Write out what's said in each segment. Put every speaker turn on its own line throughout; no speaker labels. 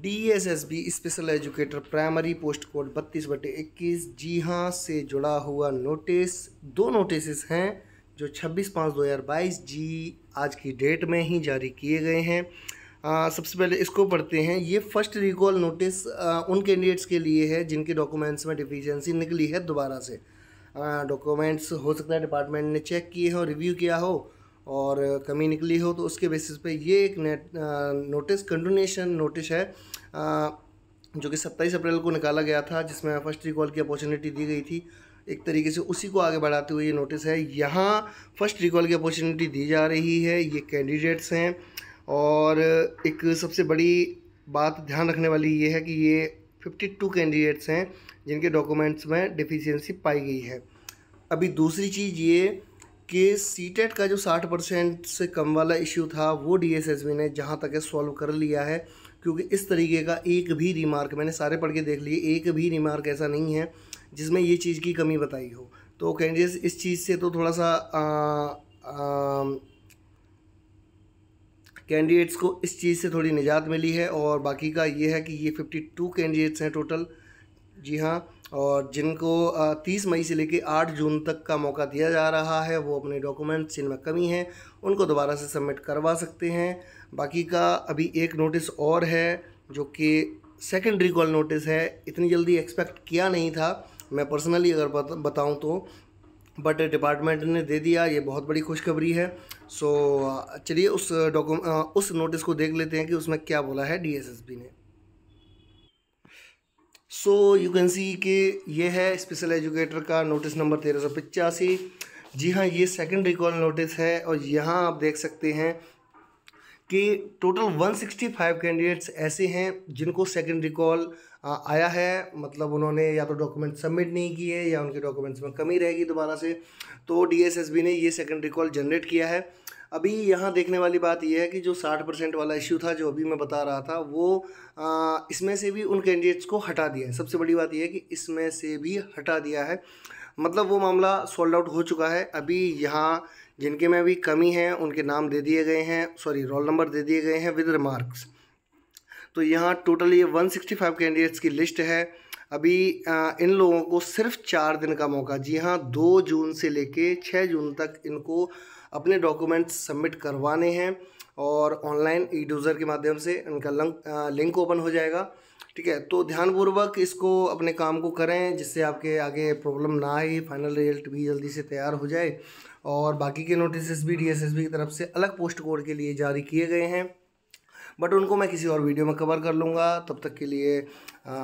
D S S B special educator primary post code बत्तीस बटे इक्कीस जी हाँ से जुड़ा हुआ नोटिस दो नोटिस हैं जो 26 पाँच 2022 जी आज की डेट में ही जारी किए गए हैं सबसे पहले इसको पढ़ते हैं ये फर्स्ट रिकॉल नोटिस उन कैंडिडेट्स के लिए है जिनके डॉक्यूमेंट्स में डिफिशेंसी निकली है दोबारा से डॉक्यूमेंट्स हो सकता है डिपार्टमेंट ने चेक किए हो रिव्यू किया हो और कमी निकली हो तो उसके बेसिस पे ये एक नेट नोटिस कंटिन्यूशन नोटिस है आ, जो कि 27 अप्रैल को निकाला गया था जिसमें फर्स्ट रिकॉल की अपॉर्चुनिटी दी गई थी एक तरीके से उसी को आगे बढ़ाते हुए ये नोटिस है यहाँ फर्स्ट रिकॉल की अपॉर्चुनिटी दी जा रही है ये कैंडिडेट्स हैं और एक सबसे बड़ी बात ध्यान रखने वाली ये है कि ये 52 कैंडिडेट्स हैं जिनके डॉक्यूमेंट्स में डिफिशियंसी पाई गई है अभी दूसरी चीज़ ये कि सी e का जो 60 परसेंट से कम वाला इश्यू था वो डीएसएसबी ने जहाँ तक है सॉल्व कर लिया है क्योंकि इस तरीके का एक भी रिमार्क मैंने सारे पढ़ के देख लिए एक भी रिमार्क ऐसा नहीं है जिसमें ये चीज़ की कमी बताई हो तो कैंडिडेट्स इस चीज़ से तो थोड़ा सा कैंडिडेट्स को इस चीज़ से थोड़ी निजात मिली है और बाकी का ये है कि ये 52 कैंडिडेट्स हैं टोटल जी हाँ और जिनको तीस मई से लेकर आठ जून तक का मौका दिया जा रहा है वो अपने डॉक्यूमेंट्स जिनमें कमी है उनको दोबारा से सबमिट करवा सकते हैं बाकी का अभी एक नोटिस और है जो कि सेकेंड रिकॉल नोटिस है इतनी जल्दी एक्सपेक्ट किया नहीं था मैं पर्सनली अगर बताऊं तो बट डिपार्टमेंट ने दे दिया ये बहुत बड़ी खुशखबरी है सो चलिए उस डॉक्यूमेंट उस नोटिस को देख लेते हैं कि उसमें क्या बोला है डीएसएसबी ने सो यू कैन सी के ये है स्पेशल एजुकेटर का नोटिस नंबर तेरह सौ पचासी जी हाँ ये सेकंड रिकॉल नोटिस है और यहाँ आप देख सकते हैं कि टोटल 165 कैंडिडेट्स ऐसे हैं जिनको सेकंड रिकॉल आया है मतलब उन्होंने या तो डॉक्यूमेंट सबमिट नहीं किए या उनके डॉक्यूमेंट्स में कमी रहेगी दोबारा से तो डीएसएसबी ने ये सेकंड रिकॉल जनरेट किया है अभी यहाँ देखने वाली बात यह है कि जो साठ परसेंट वाला इश्यू था जो अभी मैं बता रहा था वो आ, इसमें से भी उन कैंडिडेट्स को हटा दिया है सबसे बड़ी बात यह है कि इसमें से भी हटा दिया है मतलब वो मामला सॉल्व आउट हो चुका है अभी यहाँ जिनके में भी कमी है उनके नाम दे दिए गए हैं सॉरी रोल नंबर दे दिए गए हैं विद रिमार्क्स तो यहाँ टोटल ये फाइव कैंडिडेट्स की लिस्ट है अभी इन लोगों को सिर्फ चार दिन का मौका जी हाँ दो जून से लेके छः जून तक इनको अपने डॉक्यूमेंट्स सबमिट करवाने हैं और ऑनलाइन ई डूज़र के माध्यम से उनका लंक लिंक ओपन हो जाएगा ठीक है तो ध्यानपूर्वक इसको अपने काम को करें जिससे आपके आगे प्रॉब्लम ना आए फाइनल रिजल्ट भी जल्दी से तैयार हो जाए और बाकी के नोटिस भी डीएसएसबी की तरफ से अलग पोस्ट कोड के लिए जारी किए गए हैं बट उनको मैं किसी और वीडियो में कवर कर लूँगा तब तक के लिए आ,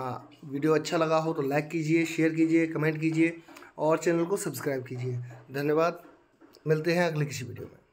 वीडियो अच्छा लगा हो तो लाइक कीजिए शेयर कीजिए कमेंट कीजिए और चैनल को सब्सक्राइब कीजिए धन्यवाद मिलते हैं अगले किसी वीडियो में